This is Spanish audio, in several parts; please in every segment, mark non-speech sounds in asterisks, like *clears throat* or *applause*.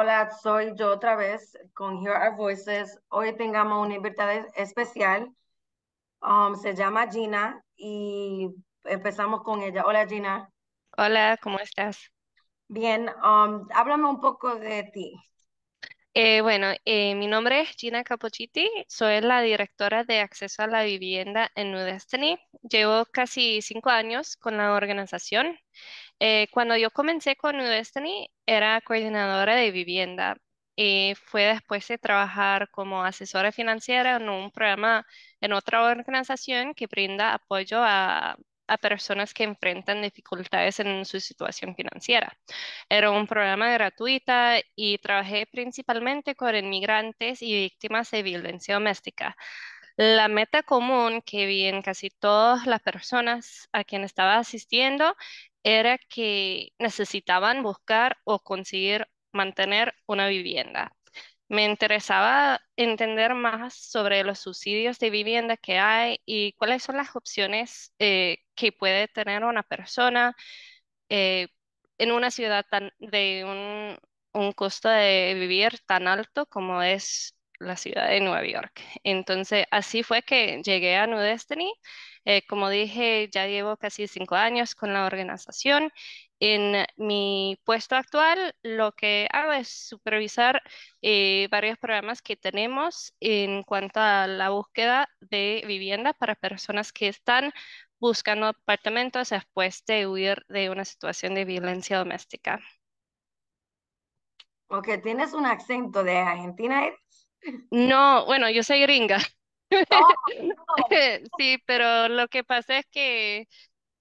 Hola, soy yo otra vez con Hear Our Voices. Hoy tengamos una invitada especial. Um, se llama Gina y empezamos con ella. Hola, Gina. Hola, ¿cómo estás? Bien, um, háblame un poco de ti. Eh, bueno, eh, mi nombre es Gina Capocitti, soy la directora de acceso a la vivienda en New Destiny. Llevo casi cinco años con la organización. Eh, cuando yo comencé con New Destiny, era coordinadora de vivienda y fue después de trabajar como asesora financiera en un programa en otra organización que brinda apoyo a, personas que enfrentan dificultades en su situación financiera. Era un programa gratuito y trabajé principalmente con inmigrantes y víctimas de violencia doméstica. La meta común que vi en casi todas las personas a quien estaba asistiendo era que necesitaban buscar o conseguir mantener una vivienda. Me interesaba entender más sobre los subsidios de vivienda que hay y cuáles son las opciones eh, que puede tener una persona eh, en una ciudad de un, un costo de vivir tan alto como es la ciudad de Nueva York. Entonces, así fue que llegué a New Destiny eh, como dije, ya llevo casi cinco años con la organización. En mi puesto actual, lo que hago es supervisar eh, varios programas que tenemos en cuanto a la búsqueda de vivienda para personas que están buscando apartamentos después de huir de una situación de violencia doméstica. Ok, tienes un acento de Argentina. No, bueno, yo soy gringa. Oh, *laughs* sí, pero lo que pasa es que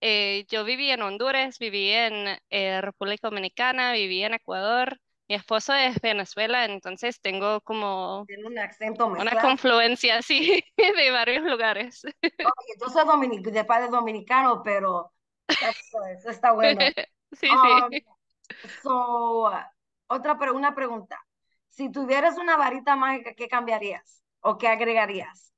eh, yo viví en Honduras, viví en eh, República Dominicana, viví en Ecuador. Mi esposo es Venezuela, entonces tengo como una confluencia así *laughs* de varios lugares. yo soy de padre dominicano, pero eso, está bueno. *laughs* Sí, sí. Um, otra pregunta. Si tuvieras una varita mágica, ¿qué cambiarías o qué agregarías?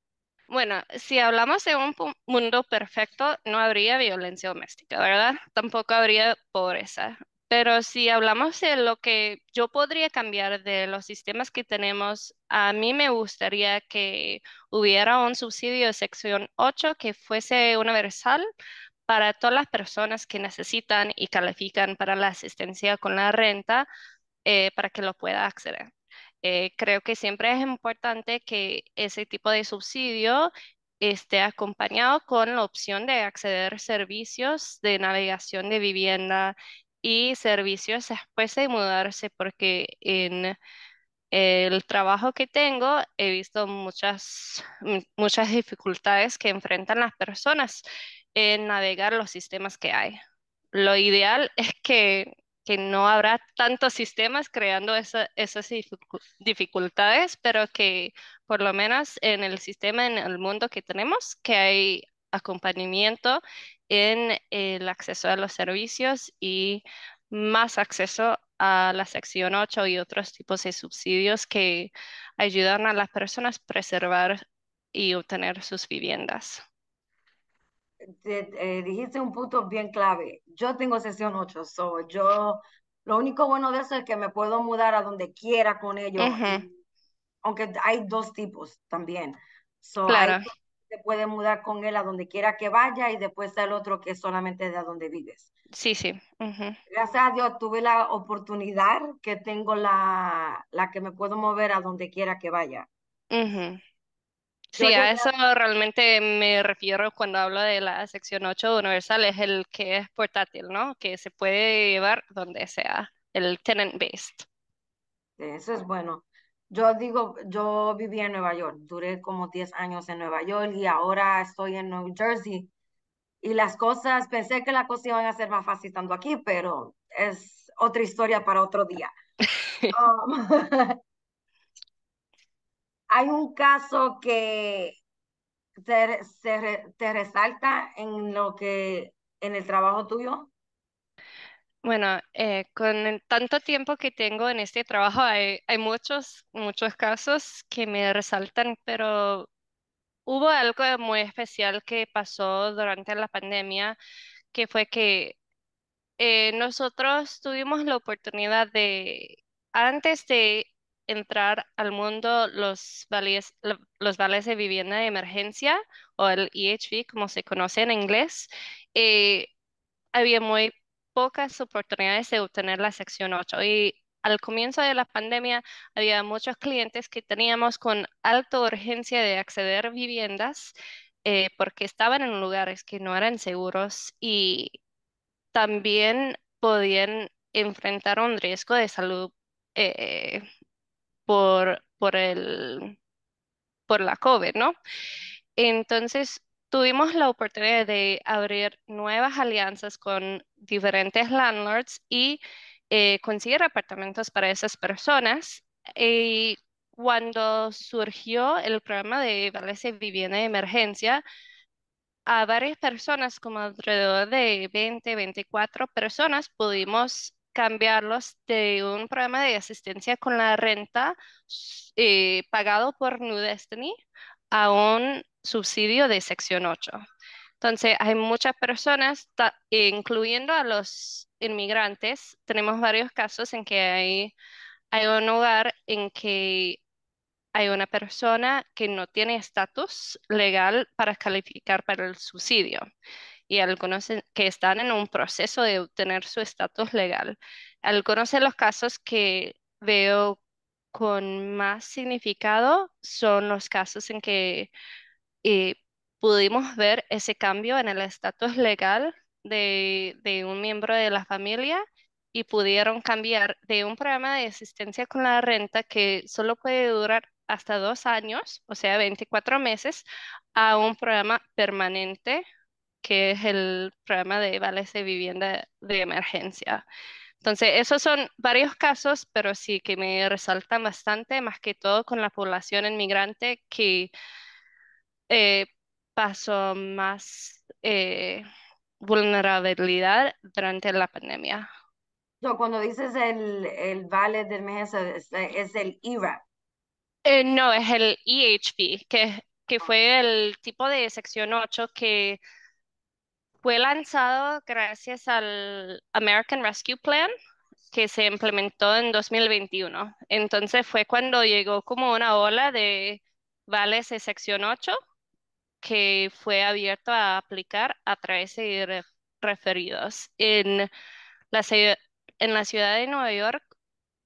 Bueno, si hablamos de un mundo perfecto, no habría violencia doméstica, ¿verdad? Tampoco habría pobreza. Pero si hablamos de lo que yo podría cambiar de los sistemas que tenemos, a mí me gustaría que hubiera un subsidio de sección 8 que fuese universal para todas las personas que necesitan y califican para la asistencia con la renta eh, para que lo pueda acceder. Eh, creo que siempre es importante que ese tipo de subsidio esté acompañado con la opción de acceder a servicios de navegación de vivienda y servicios después de mudarse, porque en el trabajo que tengo he visto muchas, muchas dificultades que enfrentan las personas en navegar los sistemas que hay. Lo ideal es que que no habrá tantos sistemas creando esas dificultades, pero que por lo menos en el sistema, en el mundo que tenemos, que hay acompañamiento en el acceso a los servicios y más acceso a la sección 8 y otros tipos de subsidios que ayudan a las personas a preservar y obtener sus viviendas. Eh, dijiste un punto bien clave. Yo tengo sesión 8, so yo, lo único bueno de eso es que me puedo mudar a donde quiera con ellos. Aunque hay dos tipos también. So, claro. se puede mudar con él a donde quiera que vaya y después está el otro que es solamente de donde vives. Sí, sí. Gracias a Dios tuve la oportunidad que tengo la, la que me puedo mover a donde quiera que vaya. Sí, a eso realmente me refiero cuando hablo de la sección 8 universal, es el que es portátil, ¿no? Que se puede llevar donde sea, el tenant-based. Eso es bueno. Yo digo, yo viví en Nueva York, duré como 10 años en Nueva York y ahora estoy en New Jersey. Y las cosas, pensé que las cosas iban a ser más fácil estando aquí, pero es otra historia para otro día. *laughs* Um, *laughs* Hay un caso que te, resalta en lo que, en el trabajo tuyo. Bueno, eh, con tanto tiempo que tengo en este trabajo, hay, muchos, muchos casos que me resaltan, pero hubo algo muy especial que pasó durante la pandemia, que fue que eh, nosotros tuvimos la oportunidad de, antes de entrar al mundo los vales, los vales de vivienda de emergencia o el EHV, como se conoce en inglés, eh, había muy pocas oportunidades de obtener la sección 8 y al comienzo de la pandemia había muchos clientes que teníamos con alta urgencia de acceder a viviendas eh, porque estaban en lugares que no eran seguros y también podían enfrentar un riesgo de salud eh, por, por, el, por la COVID, ¿no? Entonces, tuvimos la oportunidad de abrir nuevas alianzas con diferentes landlords y eh, conseguir apartamentos para esas personas. Y cuando surgió el programa de Valencia Vivienda de Emergencia, a varias personas, como alrededor de 20, 24 personas, pudimos cambiarlos de un programa de asistencia con la renta eh, pagado por New Destiny a un subsidio de sección 8. Entonces, hay muchas personas, eh, incluyendo a los inmigrantes, tenemos varios casos en que hay, hay un hogar en que hay una persona que no tiene estatus legal para calificar para el subsidio y algunos que están en un proceso de obtener su estatus legal. Algunos de los casos que veo con más significado son los casos en que eh, pudimos ver ese cambio en el estatus legal de, de un miembro de la familia y pudieron cambiar de un programa de asistencia con la renta que solo puede durar hasta dos años, o sea, 24 meses, a un programa permanente que es el programa de vales de vivienda de emergencia. Entonces, esos son varios casos, pero sí que me resaltan bastante, más que todo con la población inmigrante que eh, pasó más eh, vulnerabilidad durante la pandemia. No, cuando dices el, el vale de emergencia, es, el IVA? Eh, no, es el EHP, que, que fue el tipo de sección 8 que fue lanzado gracias al American Rescue Plan que se implementó en 2021. Entonces fue cuando llegó como una ola de vales de sección 8 que fue abierto a aplicar a través de referidos. En la, en la ciudad de Nueva York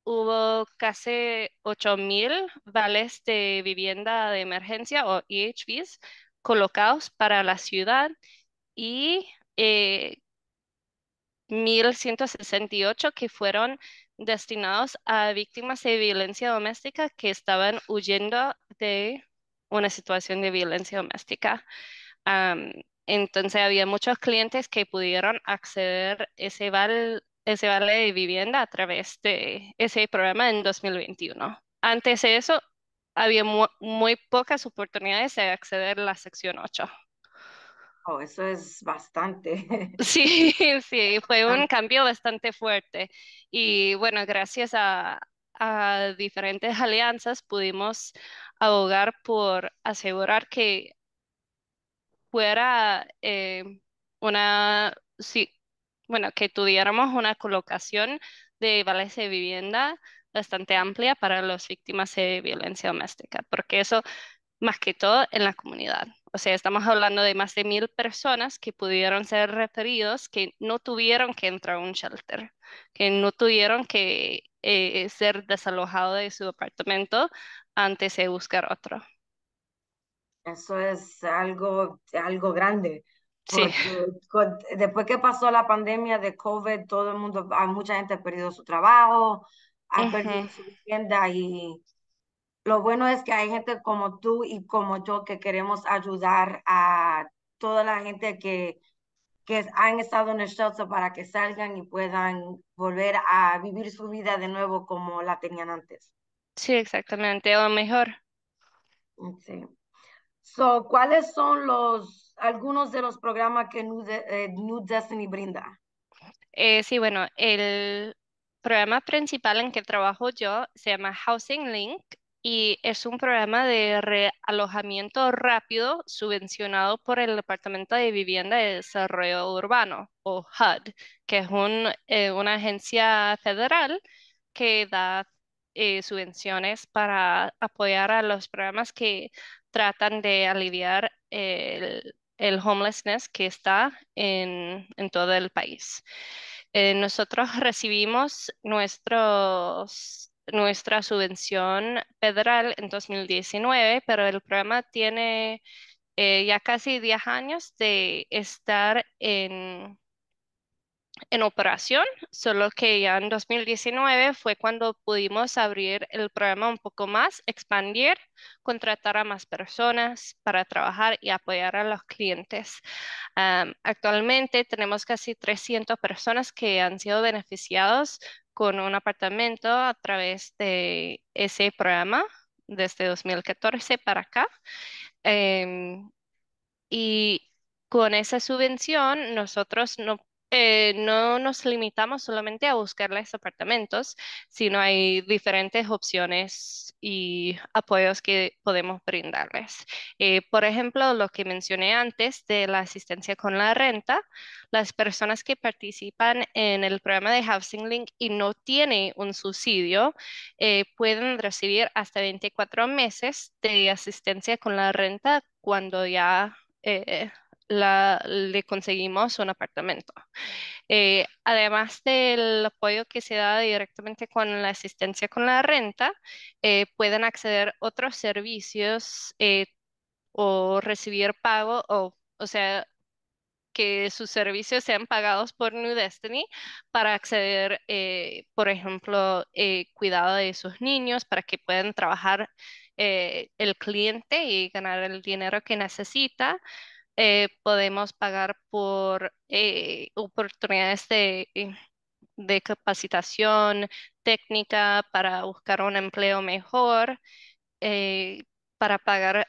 hubo casi 8.000 vales de vivienda de emergencia o EHVs colocados para la ciudad y 1.168 eh, que fueron destinados a víctimas de violencia doméstica que estaban huyendo de una situación de violencia doméstica. entonces había muchos clientes que pudieron acceder ese vale, ese vale de vivienda a través de ese programa en 2021. Antes de eso, había muy, muy pocas oportunidades de acceder a la sección 8. Oh, eso es bastante. *laughs* Sí, *laughs* sí, fue un cambio bastante fuerte. Y bueno, gracias a, diferentes alianzas pudimos abogar por asegurar que fuera eh, una, sí, bueno, que tuviéramos una colocación de vales de vivienda bastante amplia para las víctimas de violencia doméstica, porque eso más que todo en la comunidad. O sea, estamos hablando de más de mil personas que pudieron ser referidos, que no tuvieron que entrar a un shelter, que no tuvieron que eh, ser desalojados de su apartamento antes de buscar otro. Eso es algo, algo grande. Sí. después que pasó la pandemia de COVID, todo el mundo, ah, mucha gente ha perdido su trabajo, ha perdido su vivienda y lo bueno es que hay gente como tú y como yo que queremos ayudar a toda la gente que, que han estado en el shelter para que salgan y puedan volver a vivir su vida de nuevo como la tenían antes. Sí, exactamente, o mejor. Sí. So, ¿Cuáles son los algunos de los programas que New, eh, Destiny brinda? Eh, sí, bueno, el programa principal en que trabajo yo se llama Housing Link y es un programa de realojamiento rápido subvencionado por el Departamento de Vivienda y Desarrollo Urbano, o HUD, que es eh, una agencia federal que da eh, subvenciones para apoyar a los programas que tratan de aliviar el, el homelessness que está en, todo el país. Eh, nosotros recibimos nuestros nuestra subvención federal en 2019, pero el programa tiene eh, ya casi 10 años de estar en en operación, solo que ya en 2019 fue cuando pudimos abrir el programa un poco más, expandir, contratar a más personas para trabajar y apoyar a los clientes. actualmente tenemos casi 300 personas que han sido beneficiados con un apartamento a través de ese programa desde 2014 para acá. Em, y con esa subvención nosotros no eh, no nos limitamos solamente a buscarles apartamentos, sino hay diferentes opciones y apoyos que podemos brindarles. Eh, por ejemplo, lo que mencioné antes de la asistencia con la renta, las personas que participan en el programa de Housing Link y no tienen un subsidio eh, pueden recibir hasta 24 meses de asistencia con la renta cuando ya la, le conseguimos un apartamento. Eh, además del apoyo que se da directamente con la asistencia con la renta, eh, pueden acceder otros servicios eh, o recibir pago, o, o sea, que sus servicios sean pagados por New Destiny para acceder, por ejemplo, cuidado de sus niños, para que puedan trabajar el cliente y ganar el dinero que necesita. Eh, podemos pagar por eh, oportunidades eh, de, capacitación técnica para buscar un empleo mejor, para pagar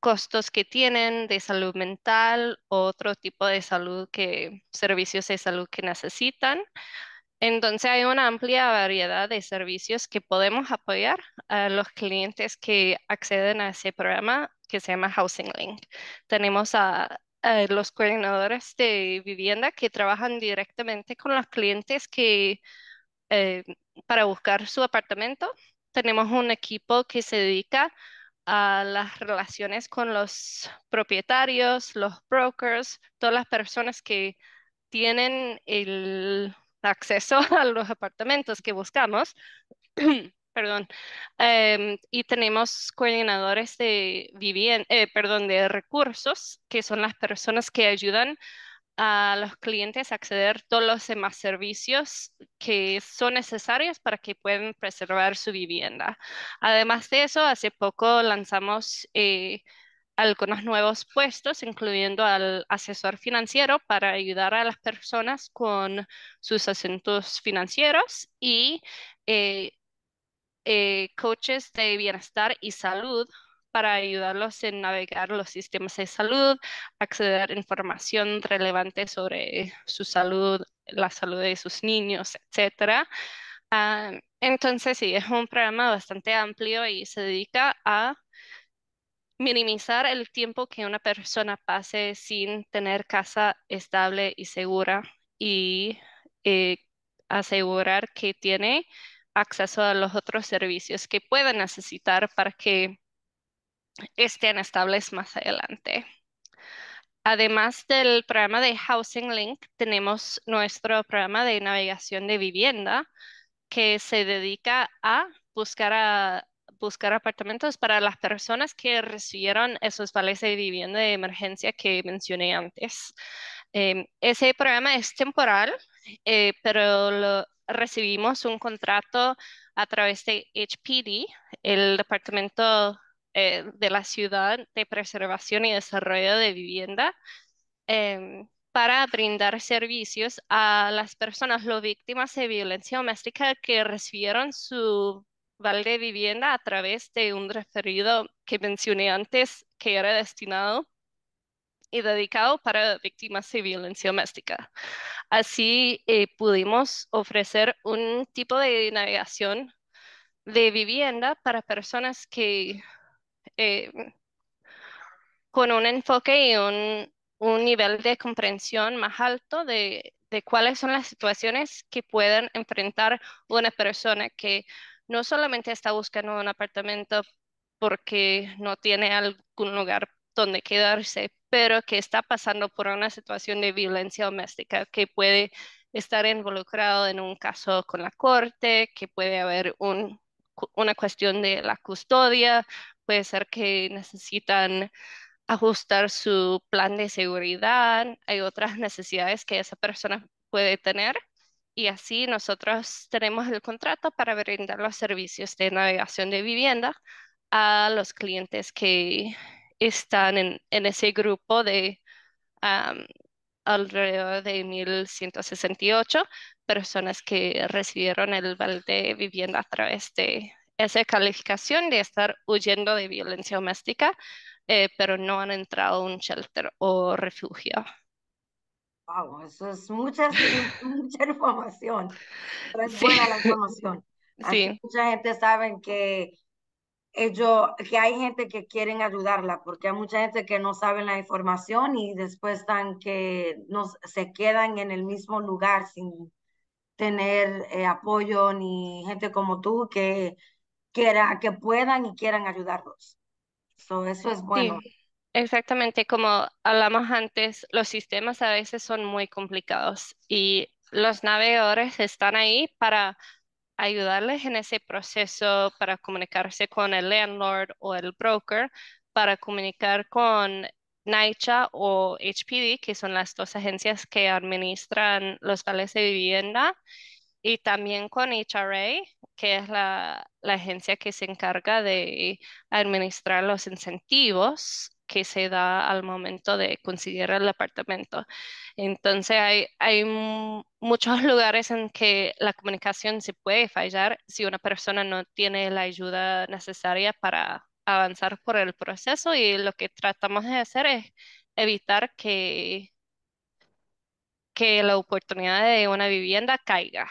costos que tienen de salud mental, o otro tipo de salud que, servicios de salud que necesitan. Entonces hay una amplia variedad de servicios que podemos apoyar a los clientes que acceden a ese programa que se llama Housing Link. Tenemos a, los coordinadores de vivienda que trabajan directamente con los clientes que, eh, para buscar su apartamento. Tenemos un equipo que se dedica a las relaciones con los propietarios, los brokers, todas las personas que tienen el acceso *laughs* a los apartamentos que buscamos. *clears throat* perdón, em, y tenemos coordinadores de vivienda, eh, perdón, de recursos, que son las personas que ayudan a los clientes a acceder a todos los demás servicios que son necesarios para que puedan preservar su vivienda. Además de eso, hace poco lanzamos eh, algunos nuevos puestos, incluyendo al asesor financiero para ayudar a las personas con sus asuntos financieros y eh, eh, coaches de bienestar y salud para ayudarlos en navegar los sistemas de salud, acceder a información relevante sobre su salud, la salud de sus niños, etc. Ah, entonces, sí, es un programa bastante amplio y se dedica a minimizar el tiempo que una persona pase sin tener casa estable y segura y eh, asegurar que tiene acceso a los otros servicios que puedan necesitar para que estén estables más adelante. Además del programa de Housing Link, tenemos nuestro programa de navegación de vivienda que se dedica a buscar, a, buscar apartamentos para las personas que recibieron esos vales de vivienda de emergencia que mencioné antes. Em, ese programa es temporal, eh, pero lo, recibimos un contrato a través de HPD, el Departamento eh, de la Ciudad de Preservación y Desarrollo de Vivienda, em, para brindar servicios a las personas, las víctimas de violencia doméstica que recibieron su val de vivienda a través de un referido que mencioné antes que era destinado y dedicado para víctimas de violencia doméstica. Así eh, pudimos ofrecer un tipo de navegación de vivienda para personas que eh, con un enfoque y un, nivel de comprensión más alto de, de cuáles son las situaciones que pueden enfrentar una persona que no solamente está buscando un apartamento porque no tiene algún lugar donde quedarse, pero que está pasando por una situación de violencia doméstica que puede estar involucrado en un caso con la corte, que puede haber una cuestión de la custodia, puede ser que necesitan ajustar su plan de seguridad, hay otras *laughs* necesidades que esa persona puede tener y así nosotros tenemos el contrato para brindar los servicios de navegación de vivienda a los clientes que están en, ese grupo de alrededor de 1.168 personas que recibieron el val de vivienda a través de esa calificación de estar huyendo de violencia doméstica, eh, pero no han entrado a un shelter o refugio. Wow, eso es mucha, *laughs* información. es buena la información. Mucha gente sabe que eh, yo que hay gente que quieren ayudarla, porque hay mucha gente que no sabe la información y después están que nos, se quedan en el mismo lugar sin tener eh, apoyo ni gente como tú que, quiera, que puedan y quieran ayudarlos. eso es bueno. exactamente, como hablamos antes, los sistemas a veces son muy complicados y los navegadores están ahí para ayudarles en ese proceso para comunicarse con el landlord o el broker, para comunicar con NYCHA o HPD, que son las dos agencias que administran los vales de vivienda, y también con HRA, que es la, la agencia que se encarga de administrar los incentivos que se da al momento de conseguir el apartamento. Entonces hay, hay muchos *laughs* lugares en que la comunicación se puede fallar si una persona no tiene la ayuda necesaria para avanzar por el proceso y lo que tratamos de hacer es evitar que, que la oportunidad de una vivienda caiga.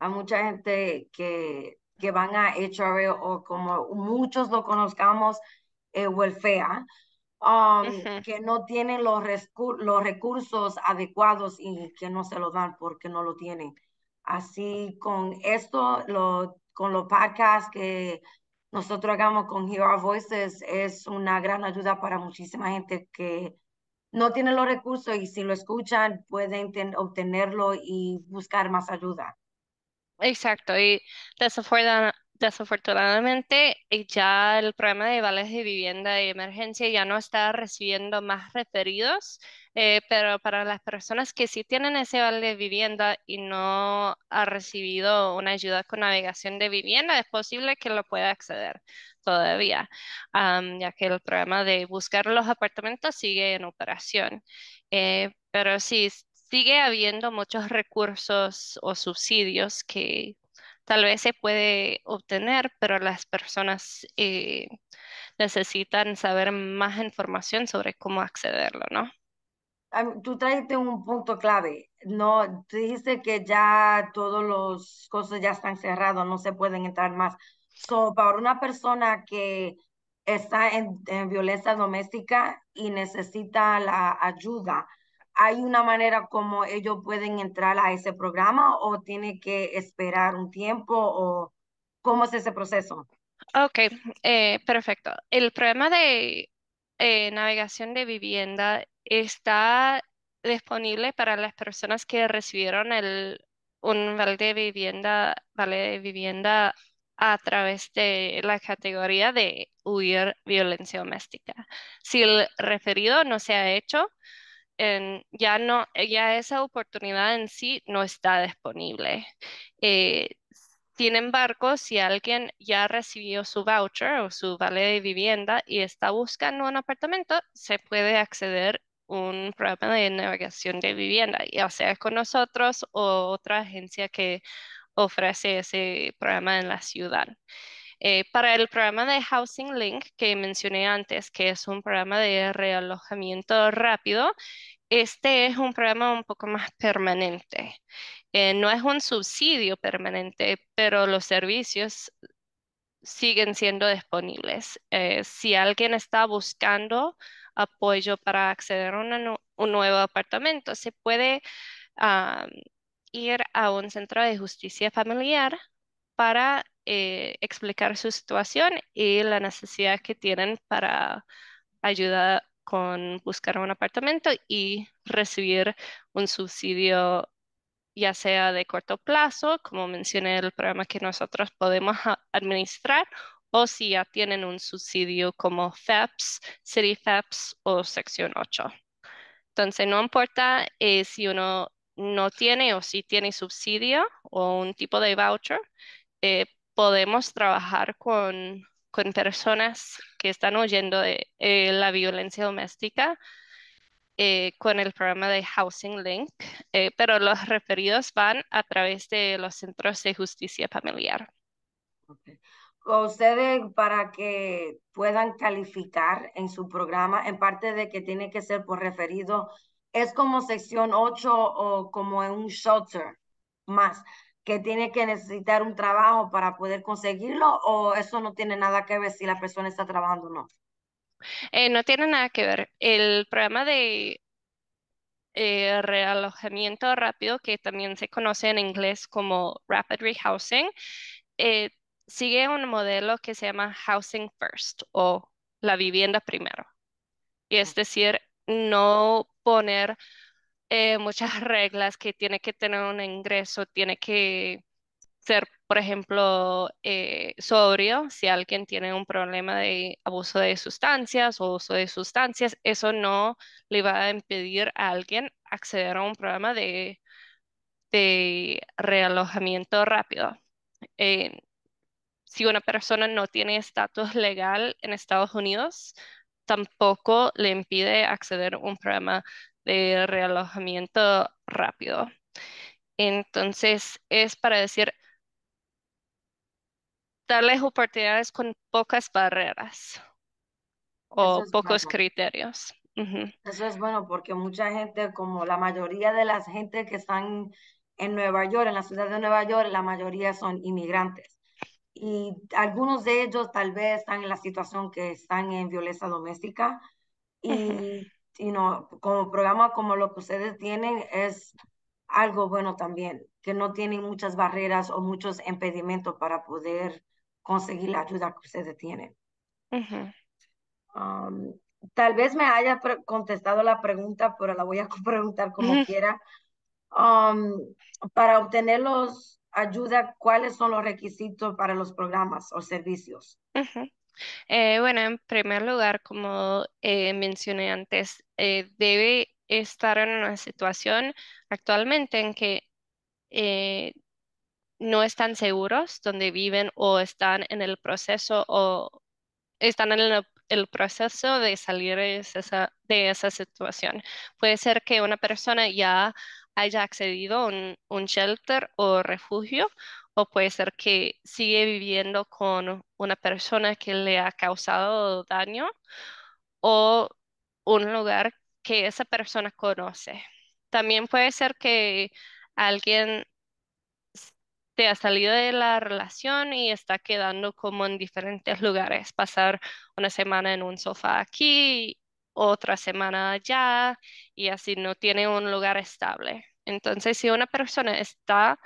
Hay mucha gente que, que van a o como muchos lo conozcamos, eh, welfare, um, que no tienen los, los recursos adecuados y que no se lo dan porque no lo tienen. Así con esto, lo, con los podcasts que nosotros hagamos con Hear Our Voices, es una gran ayuda para muchísima gente que no tiene los recursos y si lo escuchan pueden obtenerlo y buscar más ayuda. Exacto, y la Desafortunadamente, eh, ya el programa de vales de vivienda de emergencia ya no está recibiendo más referidos, eh, pero para las personas que sí tienen ese vale de vivienda y no ha recibido una ayuda con navegación de vivienda, es posible que lo pueda acceder todavía, ya que el programa de buscar los apartamentos sigue en operación. Eh, pero sí, sigue habiendo muchos recursos o subsidios que tal vez se puede obtener, pero las personas eh, necesitan saber más información sobre cómo accederlo, ¿no? Tú traiste un punto clave, ¿no? Dijiste que ya todos los cosas ya están cerrados, no se pueden entrar más. So, para una persona que está en violencia doméstica y necesita la ayuda, ¿Hay una manera como ellos pueden entrar a ese programa o tiene que esperar un tiempo o cómo es ese proceso? Ok, eh, perfecto. El programa de eh, navegación de vivienda está disponible para las personas que recibieron el, un vale de vivienda, vale de vivienda a través de la categoría de huir violencia doméstica. Si el referido no se ha hecho, ya, no, ya esa oportunidad en sí no está disponible. Eh, sin embargo, si alguien ya recibió su voucher o su vale de vivienda y está buscando un apartamento, se puede acceder a un programa de navegación de vivienda, ya sea con nosotros o otra agencia que ofrece ese programa en la ciudad. Eh, para el programa de Housing Link que mencioné antes, que es un programa de realojamiento rápido, este es un programa un poco más permanente. Eh, no es un subsidio permanente, pero los servicios siguen siendo disponibles. Eh, si alguien está buscando apoyo para acceder a un nuevo apartamento, se puede ir a un centro de justicia familiar para eh, explicar su situación y la necesidad que tienen para ayudar con buscar un apartamento y recibir un subsidio ya sea de corto plazo, como mencioné, el programa que nosotros podemos administrar, o si ya tienen un subsidio como FEPS, City FEPS o Sección 8. Entonces, no importa eh, si uno no tiene o si tiene subsidio o un tipo de voucher, eh, podemos trabajar con, personas que están huyendo de eh, la violencia doméstica eh, con el programa de Housing Link, eh, pero los referidos van a través de los centros de justicia familiar. Okay. Ustedes, para que puedan calificar en su programa, en parte de que tiene que ser por referido, es como sección 8 o como un shelter más que tiene que necesitar un trabajo para poder conseguirlo o eso no tiene nada que ver si la persona está trabajando o no? Eh, no tiene nada que ver. El programa de eh, realojamiento rápido, que también se conoce en inglés como Rapid Rehousing, eh, sigue un modelo que se llama Housing First o la vivienda primero. Y es decir, no poner eh, muchas reglas que tiene que tener un ingreso, tiene que ser, por ejemplo, eh, sobrio, si alguien tiene un problema de abuso de sustancias o uso de sustancias, eso no le va a impedir a alguien acceder a un programa de, de realojamiento rápido. Eh, si una persona no tiene estatus legal en Estados Unidos, tampoco le impide acceder a un programa de realojamiento rápido. Entonces, es para decir, darles oportunidades con pocas barreras o pocos criterios. Eso es bueno porque mucha gente, como la mayoría de las gente que están en Nueva York, en la ciudad de Nueva York, la mayoría son inmigrantes. Y algunos de ellos tal vez están en la situación que están en violencia doméstica y you know, como programa como lo que ustedes tienen es algo bueno también, que no tienen muchas barreras o muchos impedimentos para poder conseguir la ayuda que ustedes tienen. tal vez me haya contestado la pregunta, pero la voy a *laughs* preguntar como quiera. para obtener los ayuda, ¿cuáles son los requisitos para los programas o servicios? Eh, bueno, en primer lugar, como eh, mencioné antes, eh, debe estar en una situación actualmente en que no están seguros donde viven o están en el proceso o están en el, proceso de salir de esa, de esa, situación. Puede ser que una persona ya haya accedido a un shelter o refugio o puede ser que sigue viviendo con una persona que le ha causado daño o un lugar que esa persona conoce. También puede ser que alguien te ha salido de la relación y está quedando como en diferentes lugares, pasar una semana en un sofá aquí, otra semana allá y así no tiene un lugar estable. Entonces, si una persona está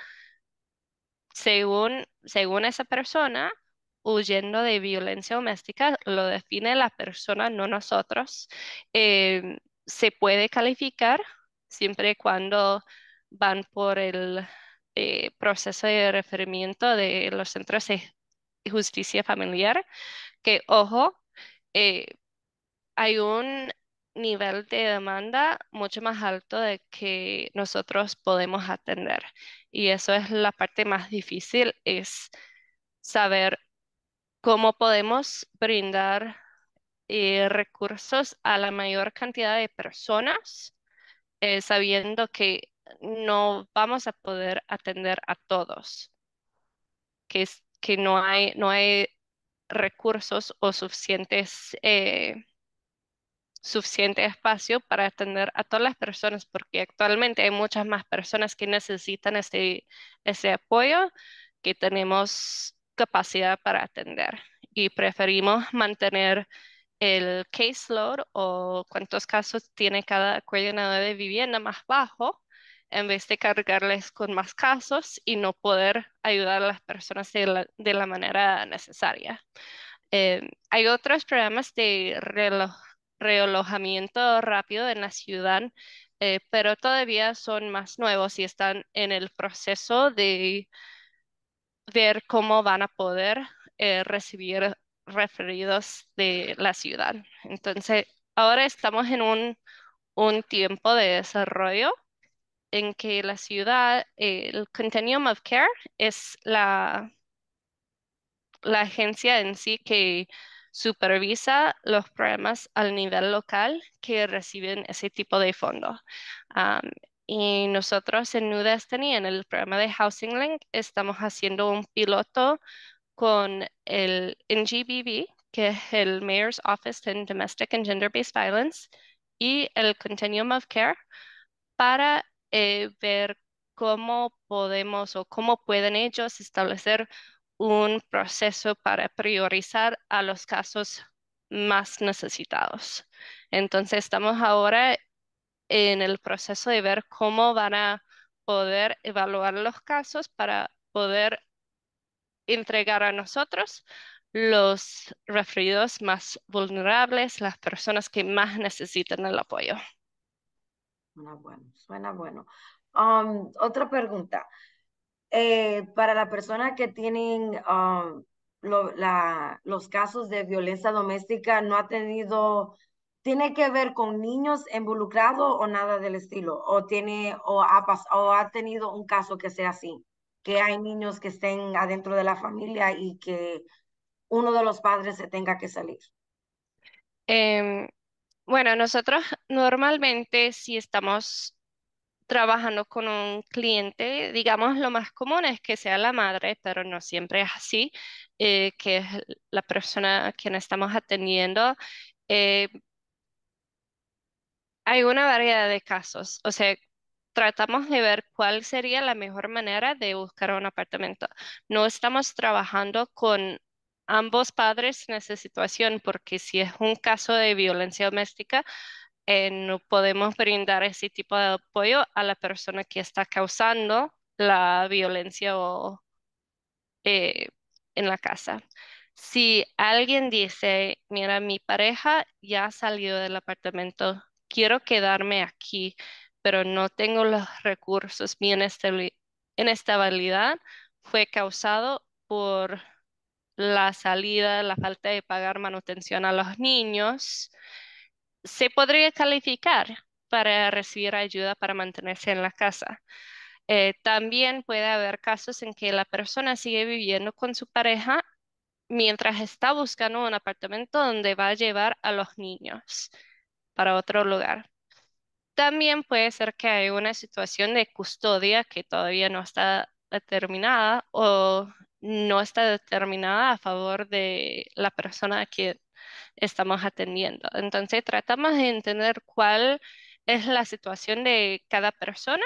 según, según esa persona, huyendo de violencia doméstica, lo define la persona, no nosotros, em, se puede calificar siempre cuando van por el eh, proceso de referimiento de los centros de justicia familiar, que ojo, eh, hay un nivel de demanda mucho más alto de que nosotros podemos atender. Y eso es la parte más difícil, es saber cómo podemos brindar eh, recursos a la mayor cantidad de personas, eh, sabiendo que no vamos a poder atender a todos, que, es, que no, hay, no hay recursos o suficientes. Eh, suficiente espacio para atender a todas las personas, porque actualmente hay muchas más personas que necesitan ese apoyo que tenemos capacidad para atender. Y preferimos mantener el caseload o cuántos casos tiene cada coordinador de vivienda más bajo en vez de cargarles con más casos y no poder ayudar a las personas de la, manera necesaria. Eh, hay otros programas de reloj, realojamiento rápido en la ciudad, eh, pero todavía son más nuevos y están en el proceso de ver cómo van a poder eh, recibir referidos de la ciudad. Entonces, ahora estamos en un, tiempo de desarrollo en que la ciudad, el Continuum of Care es la, la agencia en sí que supervisa los programas al nivel local que reciben ese tipo de fondos y nosotros en New Destiny, en el programa de Housing Link, estamos haciendo un piloto con el NGBB, que es el Mayor's Office in Domestic and Gender-Based Violence, y el Continuum of Care, para eh, ver cómo podemos o cómo pueden ellos establecer un proceso para priorizar a los casos más necesitados. Entonces estamos ahora en el proceso de ver cómo van a poder evaluar los casos para poder entregar a nosotros los referidos más vulnerables, las personas que más necesitan el apoyo. Suena bueno, suena bueno. Um, otra pregunta. Eh, para la persona que tienen um, la, los casos de violencia doméstica, no ha tenido, tiene que ver con niños involucrados o nada del estilo, o tiene o ha, o ha tenido un caso que sea así, que hay niños que estén adentro de la familia y que uno de los padres se tenga que salir. Em, bueno, nosotros *laughs* normalmente si estamos trabajando con un cliente, digamos, lo más común es que sea la madre, pero no siempre es así, eh, que es la persona a quien estamos atendiendo. Eh, hay una variedad de casos, o sea, tratamos de ver cuál sería la mejor manera de buscar un apartamento. No estamos trabajando con ambos padres en esa situación, porque si es un caso de violencia doméstica, eh, no podemos brindar ese tipo de apoyo a la persona que está causando la violencia o, eh, en la casa. Si alguien dice, mira, mi pareja ya salió del apartamento, quiero quedarme aquí, pero no tengo los recursos, mi este inestabilidad fue causado por la salida, la falta de pagar manutención a los niños, se podría calificar para recibir ayuda para mantenerse en la casa. Eh, también puede haber casos en que la persona sigue viviendo con su pareja mientras está buscando un apartamento donde va a llevar a los niños para otro lugar. También puede ser que hay una situación de custodia que todavía no está determinada o no está determinada a favor de la persona que estamos atendiendo. Entonces tratamos de entender cuál es la situación de cada persona,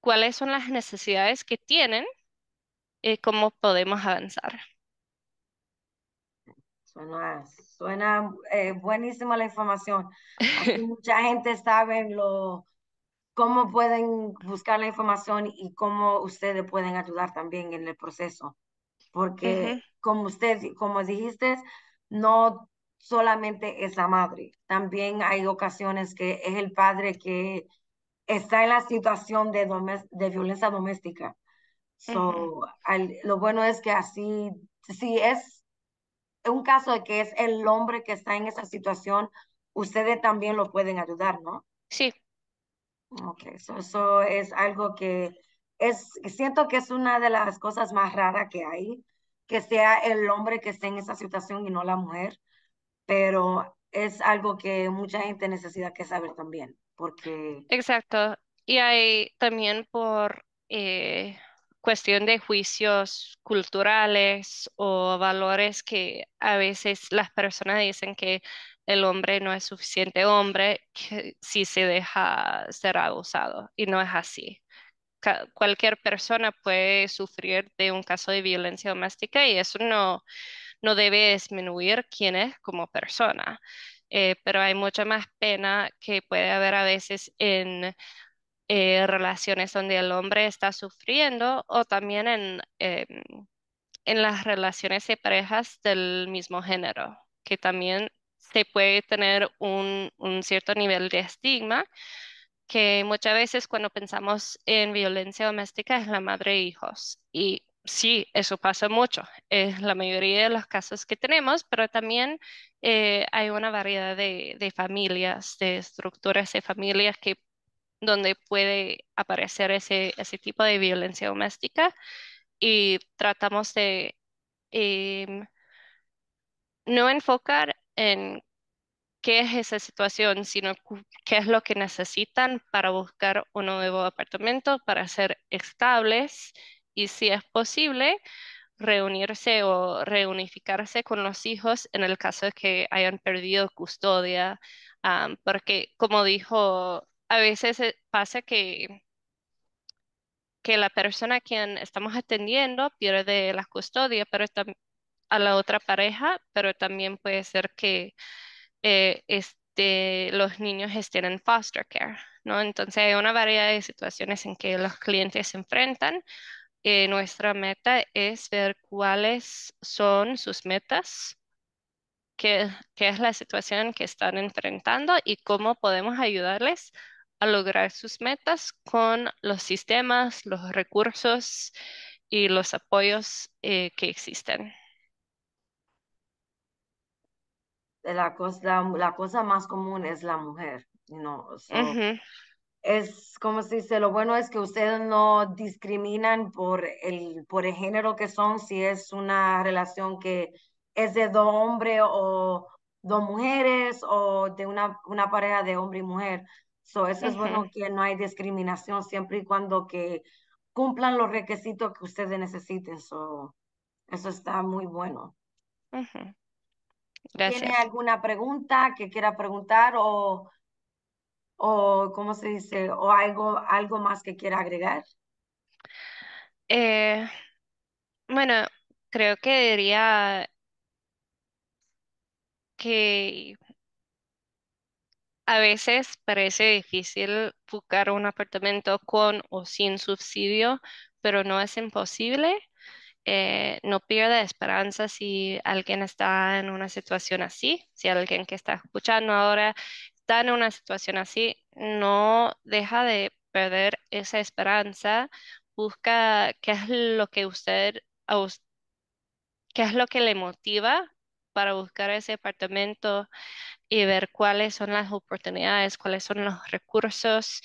cuáles son las necesidades que tienen y cómo podemos avanzar. Suena, suena eh, buenísima la información. *laughs* mucha gente sabe lo, cómo pueden buscar la información y cómo ustedes pueden ayudar también en el proceso. Porque como ustedes como dijiste, no solamente es la madre, también hay ocasiones que es el padre que está en la situación de, de violencia doméstica. So, lo bueno es que así, si es un caso de que es el hombre que está en esa situación, ustedes también lo pueden ayudar, ¿no? Sí. Ok, eso es algo que es, siento que es una de las cosas más raras que hay, que sea el hombre que esté en esa situación y no la mujer, pero es algo que mucha gente necesita que saber también, porque... Exacto, y hay también por eh, cuestión de juicios culturales o valores que a veces las personas dicen que el hombre no es suficiente hombre si se deja ser abusado, y no es así cualquier persona puede sufrir de un caso de violencia doméstica y eso no, debe disminuir quién es como persona. Eh, pero hay mucha más pena que puede haber a veces en eh, relaciones donde el hombre está sufriendo o también em, en, las relaciones de parejas del mismo género, que también se puede tener un, un cierto nivel de estigma que muchas veces cuando pensamos en violencia doméstica es la madre e hijos. Y sí, eso pasa mucho. Es la mayoría de los casos que tenemos, pero también eh, hay una variedad de, familias, de estructuras de familias que, donde puede aparecer ese, ese tipo de violencia doméstica y tratamos de em, no enfocar en qué es esa situación, sino qué es lo que necesitan para buscar un nuevo apartamento, para ser estables y si es posible, reunirse o reunificarse con los hijos en el caso de que hayan perdido custodia, porque como dijo, a veces eh, pasa que, que la persona a quien estamos atendiendo pierde la custodia pero a la otra pareja, pero también puede ser que eh, este, los niños estén en foster care, ¿no? Entonces hay una variedad de situaciones en que los clientes se enfrentan. Eh, nuestra meta es ver cuáles son sus metas, qué, es la situación que están enfrentando y cómo podemos ayudarles a lograr sus metas con los sistemas, los recursos y los apoyos eh, que existen. la cosa, la, cosa más común es la mujer, Es como se dice, lo bueno es que ustedes no discriminan por el, por el género que son, si es una relación que es de dos hombres o dos mujeres o de una, una pareja de hombre y mujer. So, eso es bueno que no hay discriminación siempre y cuando que cumplan los requisitos que ustedes necesiten. So, eso está muy bueno. ¿Tiene alguna pregunta que quiera preguntar o, o cómo se dice, o algo, algo más que quiera agregar? Eh, bueno, creo que diría que a veces parece difícil buscar un apartamento con o sin subsidio, pero no es imposible. Eh, no pierda esperanza si alguien está en una situación así, si alguien que está escuchando ahora está en una situación así, no deja de perder esa esperanza, busca qué es lo que usted, qué es lo que le motiva para buscar ese departamento y ver cuáles son las oportunidades, cuáles son los recursos.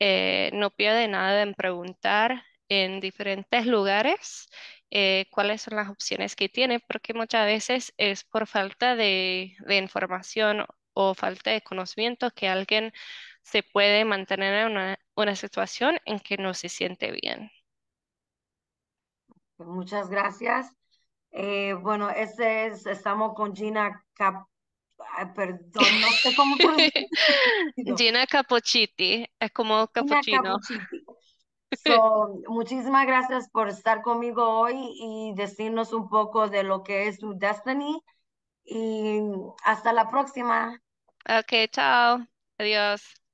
Eh, no pierde nada en preguntar en diferentes lugares eh, cuáles son las opciones que tiene, porque muchas veces es por falta de, información o falta de conocimiento que alguien se puede mantener en una, una situación en que no se siente bien. Muchas gracias. Eh, bueno, este es, estamos con Gina Cap, perdón, no sé cómo *laughs* Gina es como capuchino. *laughs* So, muchísimas gracias por estar conmigo hoy y decirnos un poco de lo que es su Destiny. Y hasta la próxima. Ok, chao. Adiós.